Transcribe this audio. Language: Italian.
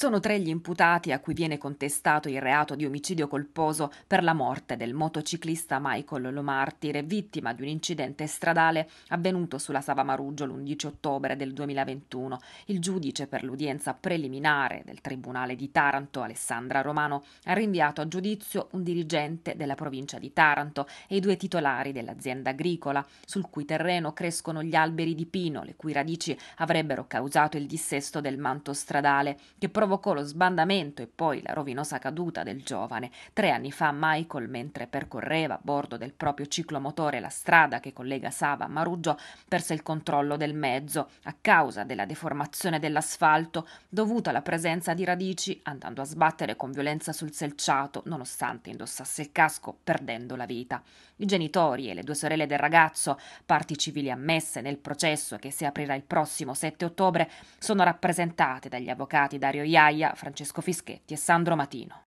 Sono tre gli imputati a cui viene contestato il reato di omicidio colposo per la morte del motociclista Michael Lomartire, vittima di un incidente stradale avvenuto sulla Sava Maruggio l'11 ottobre del 2021. Il giudice per l'udienza preliminare del Tribunale di Taranto, Alessandra Romano, ha rinviato a giudizio un dirigente della provincia di Taranto e i due titolari dell'azienda agricola, sul cui terreno crescono gli alberi di pino, le cui radici avrebbero causato il dissesto del manto stradale, che provoca provocò lo sbandamento e poi la rovinosa caduta del giovane. Tre anni fa Michael, mentre percorreva a bordo del proprio ciclomotore la strada che collega Sava a Maruggio, perse il controllo del mezzo a causa della deformazione dell'asfalto dovuta alla presenza di radici, andando a sbattere con violenza sul selciato nonostante indossasse il casco, perdendo la vita. I genitori e le due sorelle del ragazzo, parti civili ammesse nel processo che si aprirà il prossimo 7 ottobre, sono rappresentate dagli avvocati Dario Riaia, Francesco Fischetti e Sandro Matino.